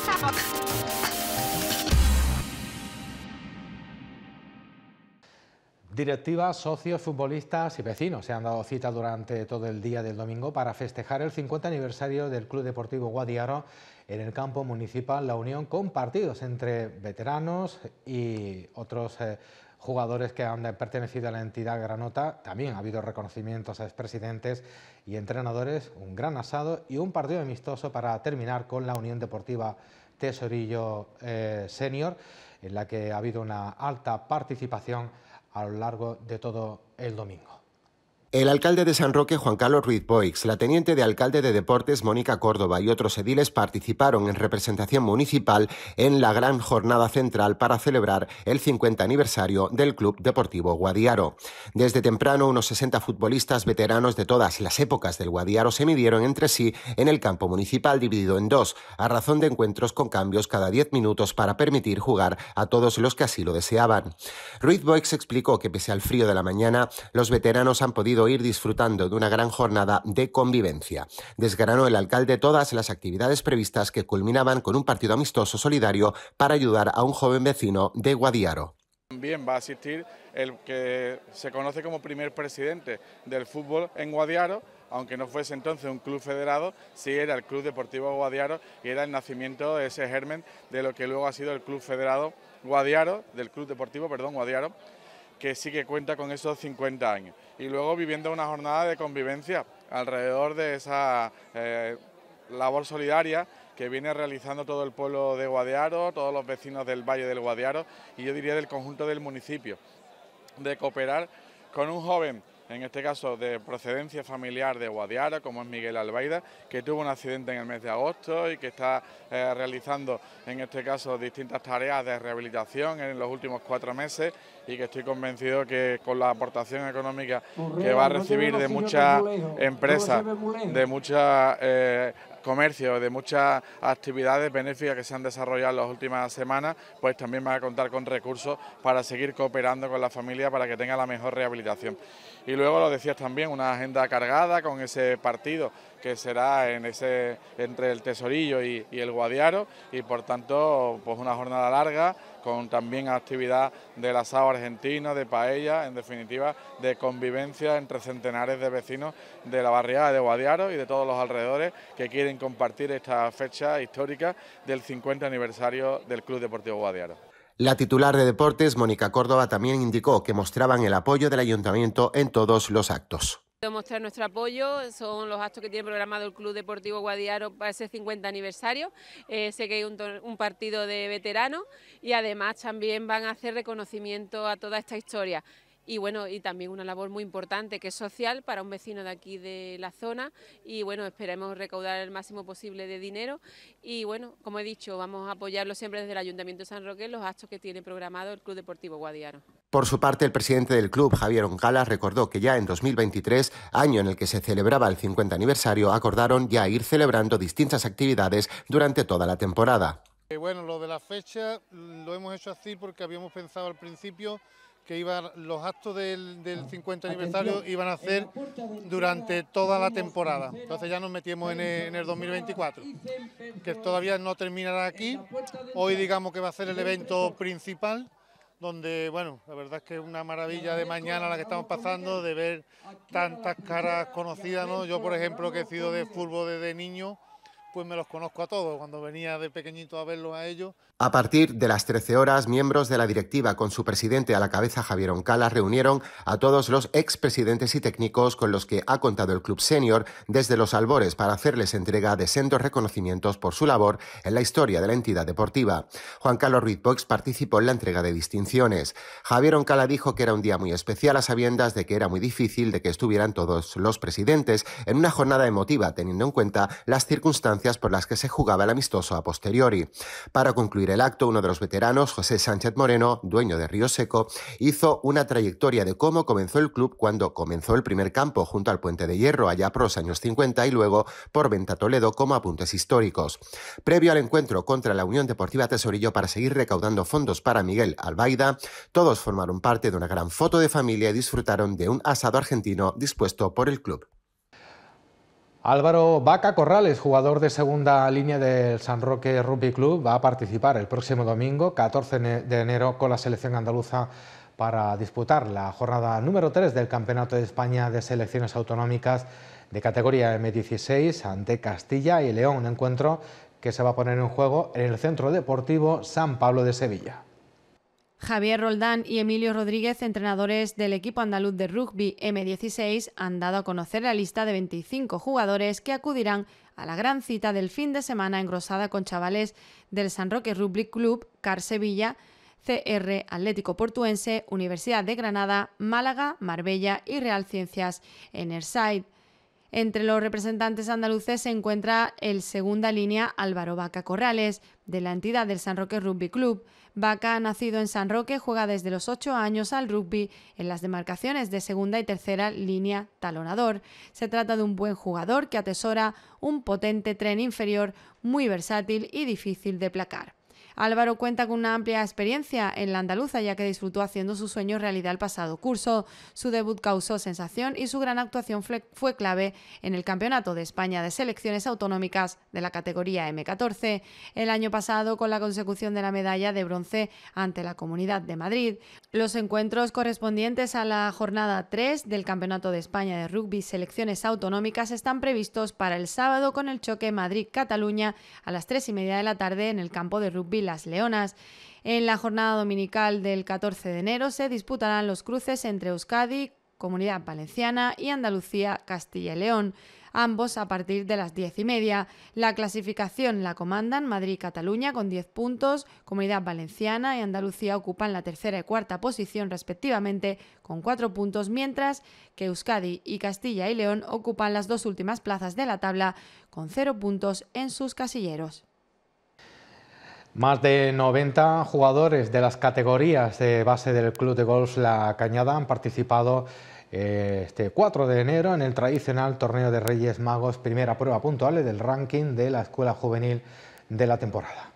下好。Directivas, socios, futbolistas y vecinos se han dado cita durante todo el día del domingo para festejar el 50 aniversario del Club Deportivo Guadiaro en el campo municipal La Unión con partidos entre veteranos y otros eh, jugadores que han pertenecido a la entidad granota. También ha habido reconocimientos a expresidentes y entrenadores, un gran asado y un partido amistoso para terminar con la Unión Deportiva Tesorillo eh, Senior, en la que ha habido una alta participación a lo largo de todo el domingo. El alcalde de San Roque, Juan Carlos Ruiz Boix, la teniente de alcalde de Deportes, Mónica Córdoba, y otros ediles participaron en representación municipal en la gran jornada central para celebrar el 50 aniversario del Club Deportivo Guadiaro. Desde temprano, unos 60 futbolistas veteranos de todas las épocas del Guadiaro se midieron entre sí en el campo municipal dividido en dos, a razón de encuentros con cambios cada 10 minutos para permitir jugar a todos los que así lo deseaban. Ruiz Boix explicó que pese al frío de la mañana, los veteranos han podido ir disfrutando de una gran jornada de convivencia. Desgranó el alcalde todas las actividades previstas que culminaban con un partido amistoso solidario para ayudar a un joven vecino de Guadiaro. También va a asistir el que se conoce como primer presidente del fútbol en Guadiaro, aunque no fuese entonces un club federado, sí era el Club Deportivo Guadiaro y era el nacimiento de ese germen de lo que luego ha sido el Club Federado Guadiaro, del Club Deportivo, perdón, Guadiaro, que sí que cuenta con esos 50 años. Y luego viviendo una jornada de convivencia alrededor de esa eh, labor solidaria que viene realizando todo el pueblo de Guadiaro, todos los vecinos del Valle del Guadiaro y yo diría del conjunto del municipio, de cooperar con un joven en este caso de procedencia familiar de Guadiara, como es Miguel Albaida, que tuvo un accidente en el mes de agosto y que está eh, realizando en este caso distintas tareas de rehabilitación en los últimos cuatro meses y que estoy convencido que con la aportación económica que va a recibir de muchas empresas, eh, de muchas comercio, de muchas actividades benéficas que se han desarrollado en las últimas semanas, pues también va a contar con recursos para seguir cooperando con la familia para que tenga la mejor rehabilitación. Y luego lo decías también, una agenda cargada con ese partido que será en ese, entre el Tesorillo y, y el Guadiaro y por tanto pues una jornada larga con también actividad del asado argentino, de paella, en definitiva, de convivencia entre centenares de vecinos de la barriada de Guadiaro y de todos los alrededores que quieren compartir esta fecha histórica del 50 aniversario del Club Deportivo Guadiaro. La titular de Deportes, Mónica Córdoba, también indicó que mostraban el apoyo del ayuntamiento en todos los actos. Mostrar nuestro apoyo, son los actos que tiene programado el Club Deportivo Guadiaro para ese 50 aniversario, eh, sé que hay un, un partido de veteranos y además también van a hacer reconocimiento a toda esta historia y bueno, y también una labor muy importante que es social para un vecino de aquí de la zona y bueno, esperemos recaudar el máximo posible de dinero y bueno, como he dicho, vamos a apoyarlo siempre desde el Ayuntamiento de San Roque los actos que tiene programado el Club Deportivo Guadiaro. Por su parte, el presidente del club, Javier Oncalas recordó que ya en 2023, año en el que se celebraba el 50 aniversario, acordaron ya ir celebrando distintas actividades durante toda la temporada. Eh, bueno, lo de la fecha lo hemos hecho así porque habíamos pensado al principio que iban los actos del, 50 ah, aniversario iban a ser durante toda la temporada. Entonces ya nos metimos en el, 2024, que todavía no terminará aquí. Hoy digamos que va a ser el evento principal, donde, bueno, la verdad es que es una maravilla de mañana la que estamos pasando, de ver tantas caras conocidas, Yo, por ejemplo, que he sido de fútbol desde niño, pues me los conozco a todos, cuando venía de pequeñito a verlos a ellos. A partir de las 13 horas, miembros de la directiva con su presidente a la cabeza Javier Oncala reunieron a todos los expresidentes y técnicos con los que ha contado el club senior desde los albores para hacerles entrega de sendos reconocimientos por su labor en la historia de la entidad deportiva. Juan Carlos Ruiz participó en la entrega de distinciones. Javier Oncala dijo que era un día muy especial a sabiendas de que era muy difícil de que estuvieran todos los presidentes en una jornada emotiva teniendo en cuenta las circunstancias por las que se jugaba el amistoso a posteriori. Para concluir el acto, uno de los veteranos, José Sánchez Moreno, dueño de Río Seco, hizo una trayectoria de cómo comenzó el club cuando comenzó el primer campo junto al Puente de Hierro allá por los años 50 y luego por Venta Toledo como apuntes históricos. Previo al encuentro contra la Unión Deportiva Tesorillo para seguir recaudando fondos para Miguel Albaida, todos formaron parte de una gran foto de familia y disfrutaron de un asado argentino dispuesto por el club. Álvaro Vaca Corrales, jugador de segunda línea del San Roque Rugby Club, va a participar el próximo domingo, 14 de enero, con la selección andaluza para disputar la jornada número 3 del Campeonato de España de Selecciones Autonómicas de categoría M16 ante Castilla y León, un encuentro que se va a poner en juego en el Centro Deportivo San Pablo de Sevilla. Javier Roldán y Emilio Rodríguez, entrenadores del equipo andaluz de rugby M16, han dado a conocer la lista de 25 jugadores que acudirán a la gran cita del fin de semana engrosada con chavales del San Roque Rugby Club, CAR Sevilla, CR Atlético Portuense, Universidad de Granada, Málaga, Marbella y Real Ciencias en Erside. Entre los representantes andaluces se encuentra el segunda línea Álvaro Vaca Corrales, de la entidad del San Roque Rugby Club, Vaca, nacido en San Roque, juega desde los ocho años al rugby en las demarcaciones de segunda y tercera línea talonador. Se trata de un buen jugador que atesora un potente tren inferior muy versátil y difícil de placar. Álvaro cuenta con una amplia experiencia en la andaluza, ya que disfrutó haciendo su sueño realidad el pasado curso. Su debut causó sensación y su gran actuación fue clave en el Campeonato de España de Selecciones Autonómicas de la categoría M14 el año pasado con la consecución de la medalla de bronce ante la Comunidad de Madrid. Los encuentros correspondientes a la jornada 3 del Campeonato de España de Rugby Selecciones Autonómicas están previstos para el sábado con el choque Madrid-Cataluña a las 3 y media de la tarde en el campo de rugby las leonas. En la jornada dominical del 14 de enero se disputarán los cruces entre Euskadi, Comunidad Valenciana y Andalucía, Castilla y León, ambos a partir de las diez y media. La clasificación la comandan Madrid y Cataluña con 10 puntos, Comunidad Valenciana y Andalucía ocupan la tercera y cuarta posición respectivamente con cuatro puntos, mientras que Euskadi y Castilla y León ocupan las dos últimas plazas de la tabla con cero puntos en sus casilleros. Más de 90 jugadores de las categorías de base del Club de Golf La Cañada han participado eh, este 4 de enero en el tradicional Torneo de Reyes Magos, primera prueba puntual del ranking de la Escuela Juvenil de la temporada.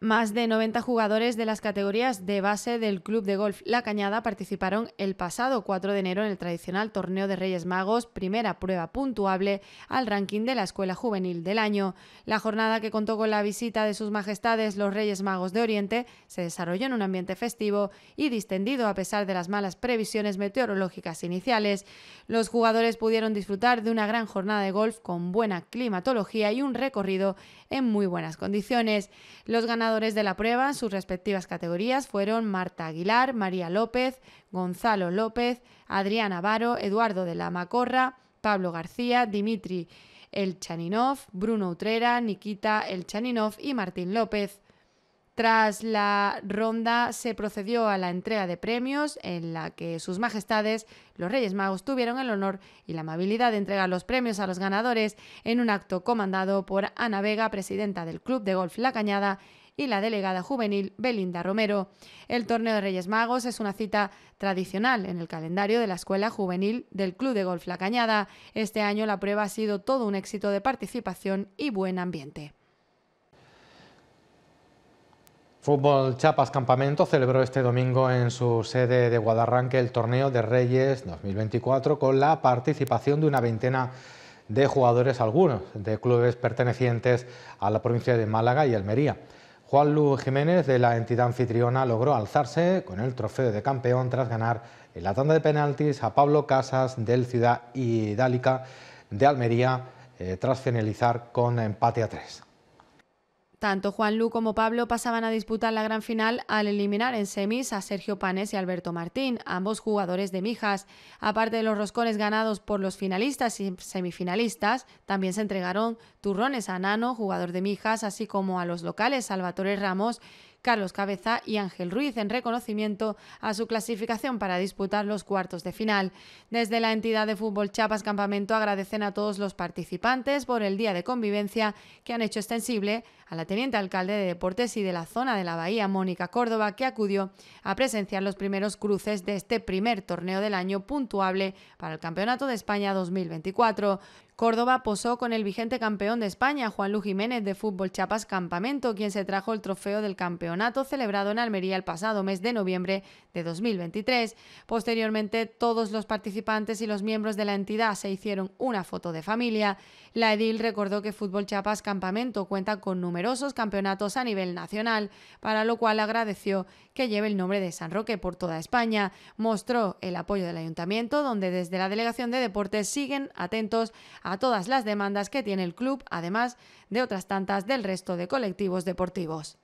Más de 90 jugadores de las categorías de base del Club de Golf La Cañada participaron el pasado 4 de enero en el tradicional Torneo de Reyes Magos, primera prueba puntuable al ranking de la Escuela Juvenil del año. La jornada que contó con la visita de sus majestades los Reyes Magos de Oriente se desarrolló en un ambiente festivo y distendido a pesar de las malas previsiones meteorológicas iniciales. Los jugadores pudieron disfrutar de una gran jornada de golf con buena climatología y un recorrido en muy buenas condiciones. Los ganadores ganadores de la prueba en sus respectivas categorías fueron Marta Aguilar, María López, Gonzalo López, Adrián Avaro, Eduardo de la Macorra, Pablo García, Dimitri Elchaninov, Bruno Utrera, Nikita Elchaninov y Martín López. Tras la ronda se procedió a la entrega de premios en la que sus majestades los Reyes Magos tuvieron el honor y la amabilidad de entregar los premios a los ganadores en un acto comandado por Ana Vega, presidenta del Club de Golf La Cañada, y la delegada juvenil Belinda Romero. El torneo de Reyes Magos es una cita tradicional en el calendario de la Escuela Juvenil del Club de Golf La Cañada. Este año la prueba ha sido todo un éxito de participación y buen ambiente. Fútbol Chapas Campamento celebró este domingo en su sede de Guadarranque el torneo de Reyes 2024 con la participación de una veintena de jugadores, algunos de clubes pertenecientes a la provincia de Málaga y Almería. Juan Luis Jiménez de la entidad anfitriona logró alzarse con el trofeo de campeón tras ganar en la tanda de penaltis a Pablo Casas del Ciudad Idálica de Almería eh, tras finalizar con empate a tres. Tanto Juan Lu como Pablo pasaban a disputar la gran final al eliminar en semis a Sergio Panes y Alberto Martín, ambos jugadores de Mijas. Aparte de los roscones ganados por los finalistas y semifinalistas, también se entregaron turrones a Nano, jugador de Mijas, así como a los locales Salvatore Ramos Carlos Cabeza y Ángel Ruiz en reconocimiento a su clasificación para disputar los cuartos de final. Desde la entidad de fútbol Chapas Campamento agradecen a todos los participantes por el día de convivencia que han hecho extensible a la teniente alcalde de Deportes y de la zona de la Bahía, Mónica Córdoba, que acudió a presenciar los primeros cruces de este primer torneo del año puntuable para el Campeonato de España 2024. Córdoba posó con el vigente campeón de España, Juan Luis Jiménez, de Fútbol Chapas Campamento, quien se trajo el trofeo del campeonato celebrado en Almería el pasado mes de noviembre de 2023. Posteriormente, todos los participantes y los miembros de la entidad se hicieron una foto de familia. La edil recordó que Fútbol Chapas Campamento cuenta con numerosos campeonatos a nivel nacional, para lo cual agradeció que lleve el nombre de San Roque por toda España. Mostró el apoyo del ayuntamiento, donde desde la Delegación de Deportes siguen atentos a todas las demandas que tiene el club, además de otras tantas del resto de colectivos deportivos.